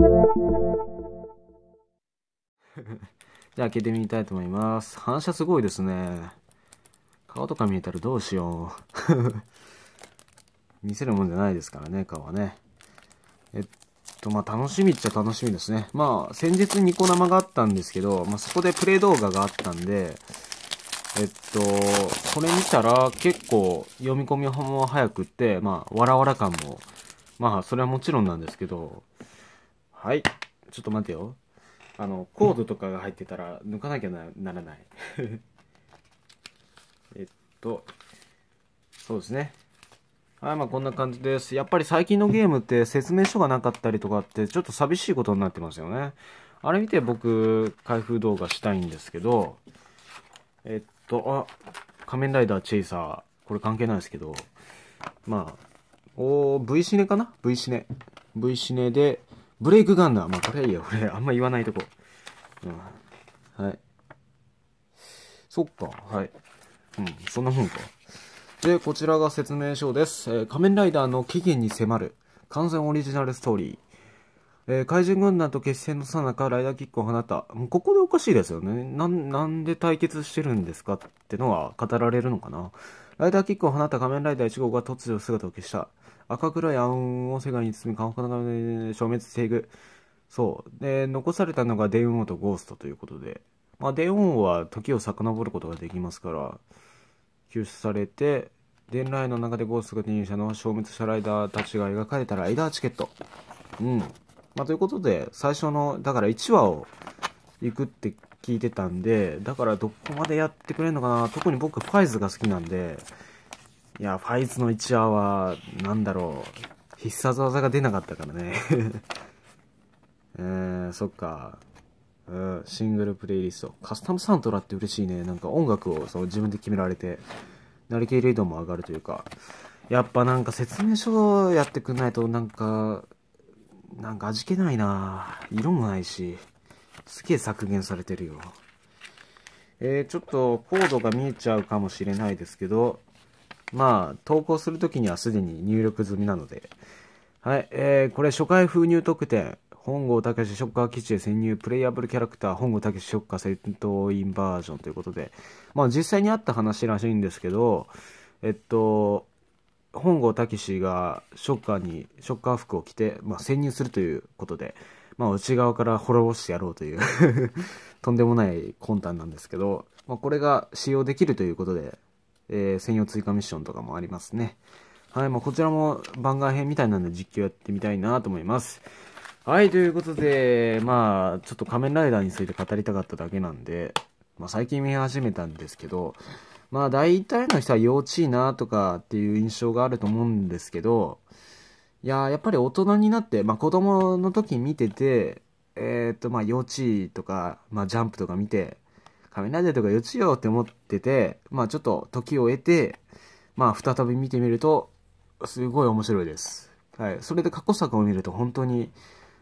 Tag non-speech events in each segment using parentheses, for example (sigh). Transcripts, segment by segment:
(laughs) じゃあ開けてみたいと思います。反射すごいですね。顔とか見えたらどうしよう。(laughs) 見せるもんじゃないですからね、顔はね。えっと、まあ、楽しみっちゃ楽しみですね。まあ、先日ニコ生があったんですけど、まあ、そこでプレイ動画があったんで、えっと、これ見たら結構読み込みも早くって、まあ、わらわら感も、まあ、それはもちろんなんですけど、はいちょっと待てよあのコードとかが入ってたら抜かなきゃならない (laughs) えっとそうですねはいまあこんな感じですやっぱり最近のゲームって説明書がなかったりとかってちょっと寂しいことになってますよねあれ見て僕開封動画したいんですけどえっとあ仮面ライダーチェイサーこれ関係ないですけどまあお V シネかな V シネ V シネでブレイクガンダー。まあ、これはいいよ。これ、あんま言わないとこ。うん。はい。そっか、はい。うん、そんなもんか。で、こちらが説明書です。えー、仮面ライダーの起源に迫る完全オリジナルストーリー。えー、怪獣軍団と決戦のさなかライダーキックを放った。もうここでおかしいですよね。ななんで対決してるんですかってのは語られるのかな。ライダーキックを放った仮面ライダー1号が突如姿を消した。赤黒い暗雲を世界に包み、画面で消滅していく。そう。で、残されたのが電王とゴーストということで。まあ、電王は時を遡ることができますから、救出されて、伝来の中でゴーストが転入者の消滅したライダーたちが描かれたライダーチケット。うん。まあ、ということで、最初の、だから1話を行くって聞いてたんで、だからどこまでやってくれるのかな特に僕、ファイズが好きなんで、いや、ファイズの一話は、なんだろう、必殺技が出なかったからね。(laughs) えー、そっか。うん、シングルプレイリスト。カスタムサントラって嬉しいね。なんか音楽をその自分で決められて、なりきり度も上がるというか。やっぱなんか説明書をやってくんないとなんか、なんか味気ないな色もないし。すげえ削減されてるよ。えー、ちょっとコードが見えちゃうかもしれないですけど、まあ、投稿するときにはすでに入力済みなので。はい、えー、これ初回封入特典。本郷武史ショッカー基地へ潜入、プレイアブルキャラクター、本郷武史ショッカー戦闘員バージョンということで、まあ実際にあった話らしいんですけど、えっと、本郷武史がショッカーに、ショッカー服を着て、まあ、潜入するということで、まあ、内側から滅ぼしてやろうという (laughs) とんでもない魂胆なんですけど、まあ、これが使用できるということで、えー、専用追加ミッションとかもありますね。はい、まあ、こちらも番外編みたいなんで実況やってみたいなと思います。はい、ということで、まあ、ちょっと仮面ライダーについて語りたかっただけなんで、まあ、最近見始めたんですけど、まあ、大体の人は幼稚いなとかっていう印象があると思うんですけど、いややっぱり大人になって、まあ、子供の時見てて、えっ、ー、と、まあ、幼稚とか、まあ、ジャンプとか見て、仮面ライダーとか幼稚よって思ってて、まあ、ちょっと時を得て、まあ、再び見てみると、すごい面白いです。はい。それで過去作を見ると本当に、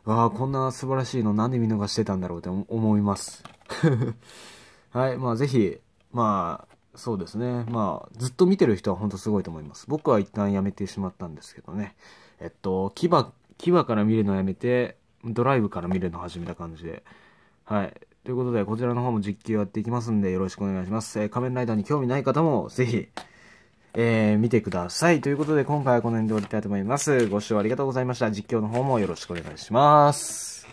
わあ、こんな素晴らしいのなんで見逃してたんだろうって思います。(laughs) はい。まあ、ぜひ、まあ、そうですね。まあ、ずっと見てる人は本当すごいと思います。僕は一旦やめてしまったんですけどね。えっと、牙、牙から見るのやめて、ドライブから見るの始めた感じで。はい。ということで、こちらの方も実況やっていきますんで、よろしくお願いします。えー、仮面ライダーに興味ない方も、ぜひ、えー、見てください。ということで、今回はこの辺で終わりたいと思います。ご視聴ありがとうございました。実況の方もよろしくお願いします。